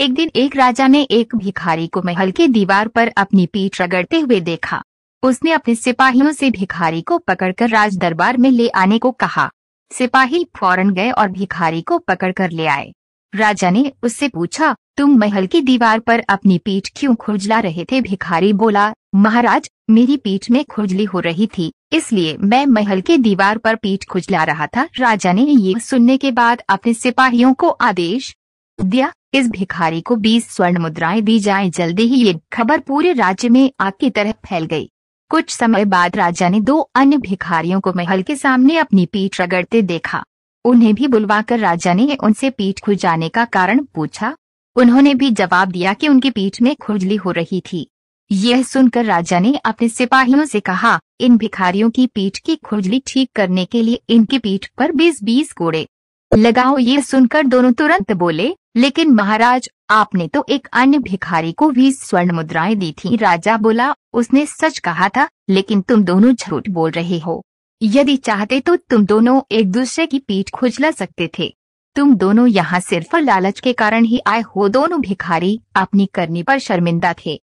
एक दिन एक राजा ने एक भिखारी को महल के दीवार पर अपनी पीठ रगड़ते हुए देखा उसने अपने सिपाहियों से भिखारी को पकड़कर राज दरबार में ले आने को कहा सिपाही फौरन गए और भिखारी को पकड़कर ले आए राजा ने उससे पूछा तुम महल की दीवार पर अपनी पीठ क्यों खुजला रहे थे भिखारी बोला महाराज मेरी पीठ में खुजली हो रही थी इसलिए मैं महल के दीवार पर पीठ खुजला रहा था राजा ने ये सुनने के बाद अपने सिपाहियों को आदेश दिया इस भिखारी को 20 स्वर्ण मुद्राएं दी जाए जल्दी ही ये खबर पूरे राज्य में आग की तरह फैल गई कुछ समय बाद राजा ने दो अन्य भिखारियों को महल के सामने अपनी पीठ रगड़ते देखा उन्हें भी बुलवाकर राजा ने उनसे पीठ खुजाने का कारण पूछा उन्होंने भी जवाब दिया कि उनकी पीठ में खुजली हो रही थी यह सुनकर राजा ने अपने सिपाहियों से कहा इन भिखारियों की पीठ की खुजली ठीक करने के लिए इनकी पीठ पर बीस बीस कोड़े लगाओ ये सुनकर दोनों तुरंत बोले लेकिन महाराज आपने तो एक अन्य भिखारी को भी स्वर्ण मुद्राएं दी थी राजा बोला उसने सच कहा था लेकिन तुम दोनों झूठ बोल रहे हो यदि चाहते तो तुम दोनों एक दूसरे की पीठ खुजला सकते थे तुम दोनों यहाँ सिर्फ लालच के कारण ही आए हो दोनों भिखारी अपनी करनी पर शर्मिंदा थे